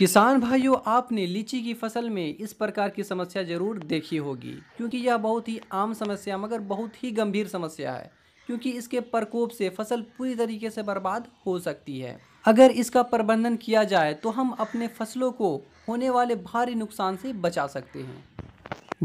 किसान भाइयों आपने लीची की फसल में इस प्रकार की समस्या ज़रूर देखी होगी क्योंकि यह बहुत ही आम समस्या मगर बहुत ही गंभीर समस्या है क्योंकि इसके प्रकोप से फसल पूरी तरीके से बर्बाद हो सकती है अगर इसका प्रबंधन किया जाए तो हम अपने फसलों को होने वाले भारी नुकसान से बचा सकते हैं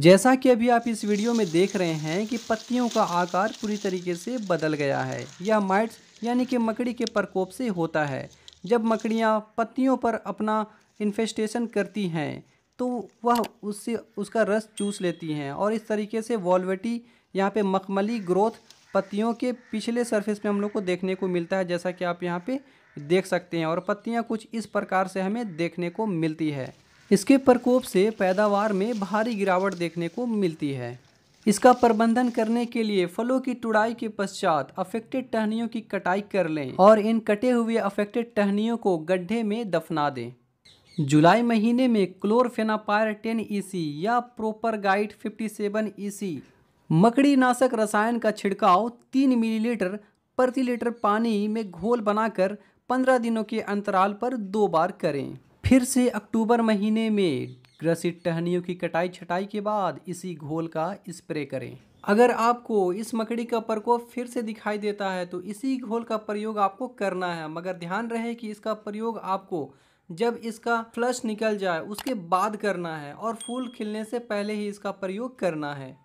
जैसा कि अभी आप इस वीडियो में देख रहे हैं कि पत्तियों का आकार पूरी तरीके से बदल गया है यह माइट्स यानी कि मकड़ी के प्रकोप से होता है जब मकड़ियाँ पत्तियों पर अपना इन्फेस्टेशन करती हैं तो वह उससे उसका रस चूस लेती हैं और इस तरीके से वॉलवेटी यहाँ पे मखमली ग्रोथ पत्तियों के पिछले सरफेस पे हम लोग को देखने को मिलता है जैसा कि आप यहाँ पे देख सकते हैं और पत्तियाँ कुछ इस प्रकार से हमें देखने को मिलती है इसके प्रकोप से पैदावार में भारी गिरावट देखने को मिलती है इसका प्रबंधन करने के लिए फलों की टुड़ाई के पश्चात अफेक्टेड टहनियों की कटाई कर लें और इन कटे हुए अफेक्टेड टहनियों को गड्ढे में दफना दें जुलाई महीने में क्लोरफेनापायर 10 e ईसी या प्रोपर गाइड 57 ईसी मकड़ी नाशक रसायन का छिड़काव 3 मिलीलीटर प्रति लीटर पानी में घोल बनाकर 15 दिनों के अंतराल पर दो बार करें फिर से अक्टूबर महीने में ग्रसित टहनियों की कटाई छटाई के बाद इसी घोल का स्प्रे करें अगर आपको इस मकड़ी का प्रकोप फिर से दिखाई देता है तो इसी घोल का प्रयोग आपको करना है मगर ध्यान रहे कि इसका प्रयोग आपको जब इसका फ्लश निकल जाए उसके बाद करना है और फूल खिलने से पहले ही इसका प्रयोग करना है